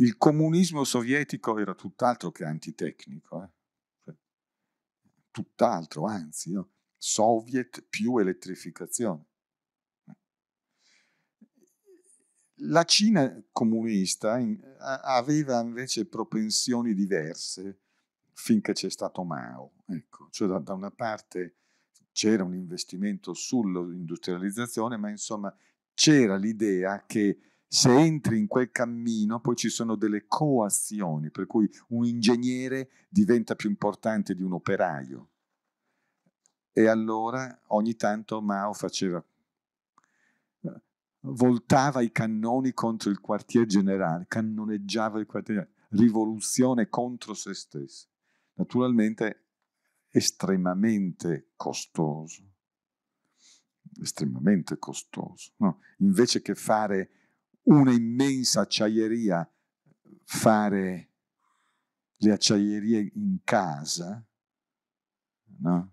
il comunismo sovietico era tutt'altro che antitecnico, eh? Cioè, tutt'altro, anzi, no? Soviet più elettrificazione. La Cina comunista aveva invece propensioni diverse finché c'è stato Mao. Ecco. Cioè, da, da una parte c'era un investimento sull'industrializzazione, ma insomma c'era l'idea che se entri in quel cammino poi ci sono delle coazioni, per cui un ingegnere diventa più importante di un operaio. E allora ogni tanto Mao faceva, voltava i cannoni contro il quartier generale, cannoneggiava il quartier generale, rivoluzione contro se stesso. Naturalmente estremamente costoso, estremamente costoso. No? Invece che fare una immensa acciaieria fare le acciaierie in casa, no?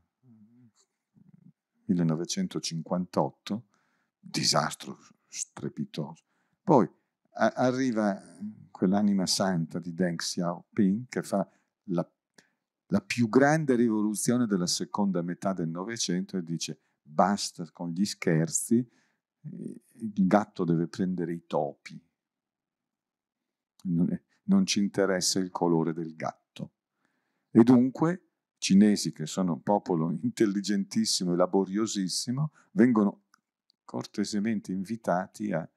1958, disastro strepitoso. Poi a- arriva quell'anima santa di Deng Xiaoping che fa la, la più grande rivoluzione della seconda metà del Novecento e dice basta con gli scherzi, il gatto deve prendere i topi. Non, è, non ci interessa il colore del gatto. E dunque, i cinesi, che sono un popolo intelligentissimo e laboriosissimo, vengono cortesemente invitati a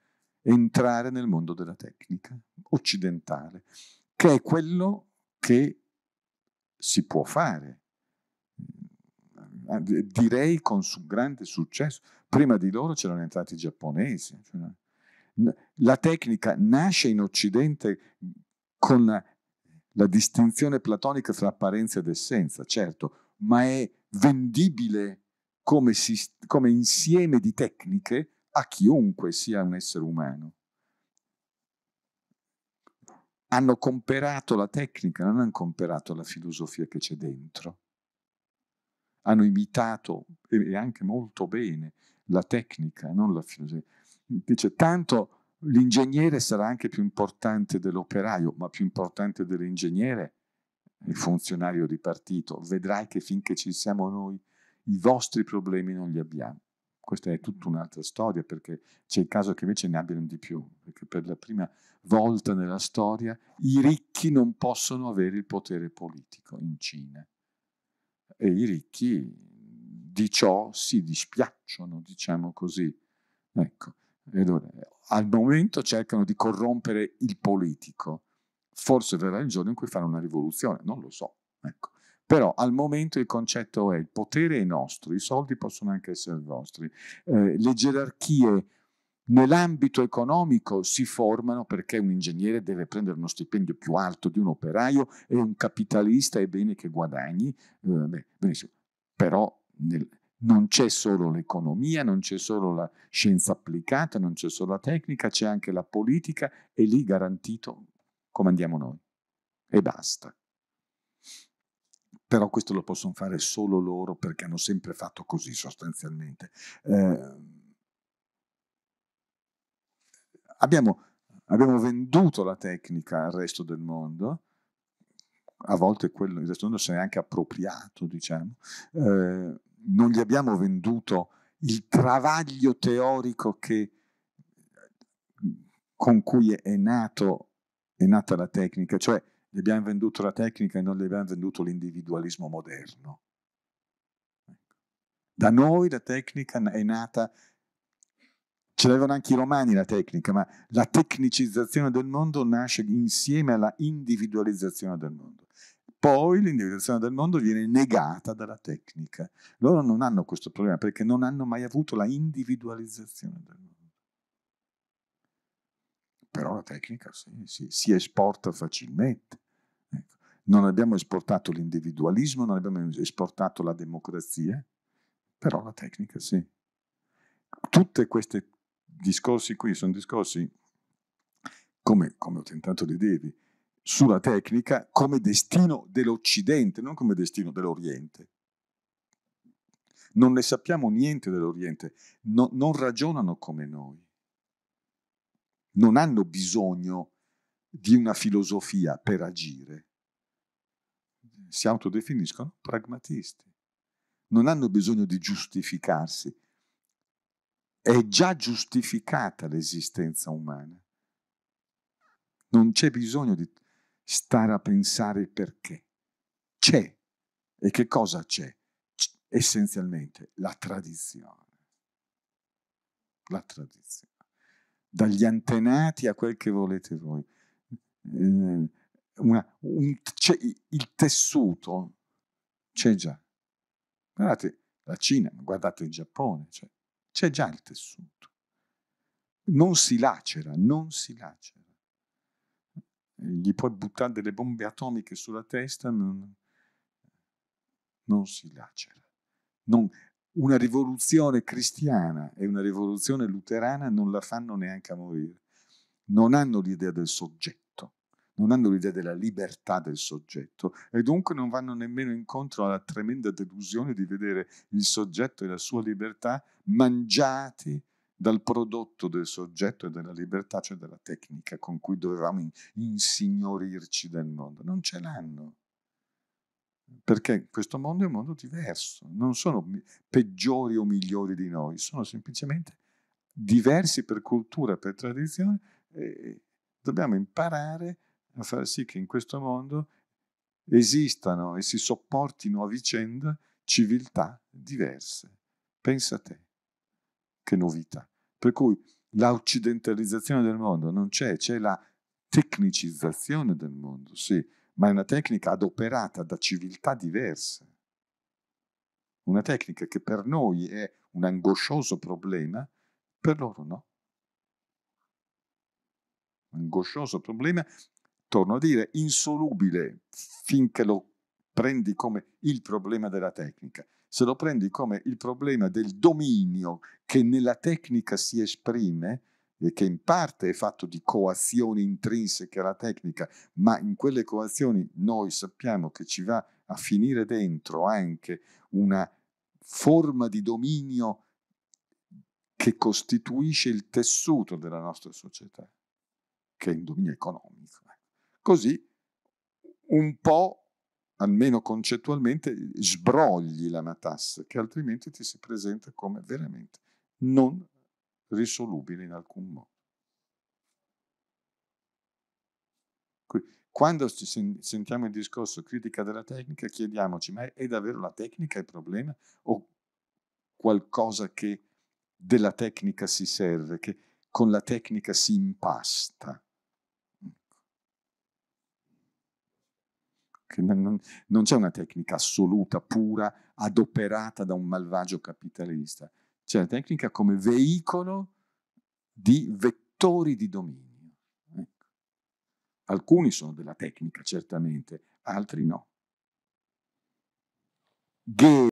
entrare nel mondo della tecnica occidentale, che è quello che si può fare. Eh, direi con su grande successo, prima di loro c'erano entrati i giapponesi. Cioè, la tecnica nasce in Occidente con la, la distinzione platonica fra apparenza ed essenza, certo, ma è vendibile come, si, come insieme di tecniche a chiunque sia un essere umano. Hanno comperato la tecnica, non hanno comperato la filosofia che c'è dentro hanno imitato e anche molto bene la tecnica, non la filosofia. Dice, tanto l'ingegnere sarà anche più importante dell'operaio, ma più importante dell'ingegnere il funzionario di partito. Vedrai che finché ci siamo noi, i vostri problemi non li abbiamo. Questa è tutta un'altra storia, perché c'è il caso che invece ne abbiano di più, perché per la prima volta nella storia i ricchi non possono avere il potere politico in Cina. E i ricchi di ciò si dispiacciono, diciamo così. Ecco. Al momento cercano di corrompere il politico. Forse verrà il giorno in cui fanno una rivoluzione, non lo so. Ecco. Però al momento il concetto è il potere è nostro, i soldi possono anche essere vostri. Eh, le gerarchie nell'ambito economico si formano perché un ingegnere deve prendere uno stipendio più alto di un operaio e un capitalista è bene che guadagni. Eh, beh, benissimo. Però non c'è solo l'economia, non c'è solo la scienza applicata, non c'è solo la tecnica, c'è anche la politica e lì garantito come andiamo noi. E basta. Però questo lo possono fare solo loro perché hanno sempre fatto così sostanzialmente. Eh, abbiamo, abbiamo venduto la tecnica al resto del mondo, a volte quello, il resto del mondo se ne è anche appropriato, diciamo. Eh, non gli abbiamo venduto il travaglio teorico che, con cui è, nato, è nata la tecnica, cioè gli abbiamo venduto la tecnica e non gli abbiamo venduto l'individualismo moderno. Da noi la tecnica è nata, ce l'avevano anche i romani la tecnica, ma la tecnicizzazione del mondo nasce insieme alla individualizzazione del mondo poi l'individuazione del mondo viene negata dalla tecnica. Loro non hanno questo problema perché non hanno mai avuto la individualizzazione del mondo. Però la tecnica sì, sì, si esporta facilmente. Ecco. Non abbiamo esportato l'individualismo, non abbiamo esportato la democrazia, però la tecnica sì. Tutti questi discorsi qui sono discorsi, come, come ho tentato di dirvi, sulla tecnica come destino dell'Occidente, non come destino dell'Oriente. Non ne sappiamo niente dell'Oriente, no, non ragionano come noi, non hanno bisogno di una filosofia per agire. Si autodefiniscono pragmatisti, non hanno bisogno di giustificarsi. È già giustificata l'esistenza umana non c'è bisogno di stare a pensare perché. C'è. E che cosa c'è? c'è? Essenzialmente la tradizione. La tradizione. Dagli antenati a quel che volete voi. Ehm, una, un, il tessuto c'è già. Guardate la Cina, guardate il Giappone, cioè, c'è già il tessuto. Non si lacera, non si lacera gli puoi buttare delle bombe atomiche sulla testa, non, non si lacera. Non, una rivoluzione cristiana e una rivoluzione luterana non la fanno neanche a morire. Non hanno l'idea del soggetto, non hanno l'idea della libertà del soggetto e dunque non vanno nemmeno incontro alla tremenda delusione di vedere il soggetto e la sua libertà mangiati dal prodotto del soggetto e della libertà, cioè della tecnica con cui dovevamo insignorirci del mondo. Non ce l'hanno. Perché questo mondo è un mondo diverso, non sono peggiori o migliori di noi, sono semplicemente diversi per cultura, per tradizione e dobbiamo imparare a far sì che in questo mondo esistano e si sopportino a vicenda civiltà diverse. Pensa a te che novità. Per cui l'occidentalizzazione del mondo non c'è, c'è la tecnicizzazione del mondo, sì, ma è una tecnica adoperata da civiltà diverse. Una tecnica che per noi è un angoscioso problema, per loro no. Un angoscioso problema, torno a dire, insolubile finché lo prendi come il problema della tecnica se lo prendi come il problema del dominio che nella tecnica si esprime, e che in parte è fatto di coazioni intrinseche alla tecnica, ma in quelle coazioni noi sappiamo che ci va a finire dentro anche una forma di dominio che costituisce il tessuto della nostra società, che è un dominio economico. Così un po' almeno concettualmente, sbrogli la matassa, che altrimenti ti si presenta come veramente non risolubile in alcun modo. Quando sentiamo il discorso critica della tecnica, chiediamoci, ma è davvero la tecnica il problema o qualcosa che della tecnica si serve, che con la tecnica si impasta? Non, c'è una tecnica assoluta, pura, adoperata da un malvagio capitalista. C'è la tecnica come veicolo di vettori di dominio. Ecco. Alcuni sono della tecnica, certamente, altri no. Ghe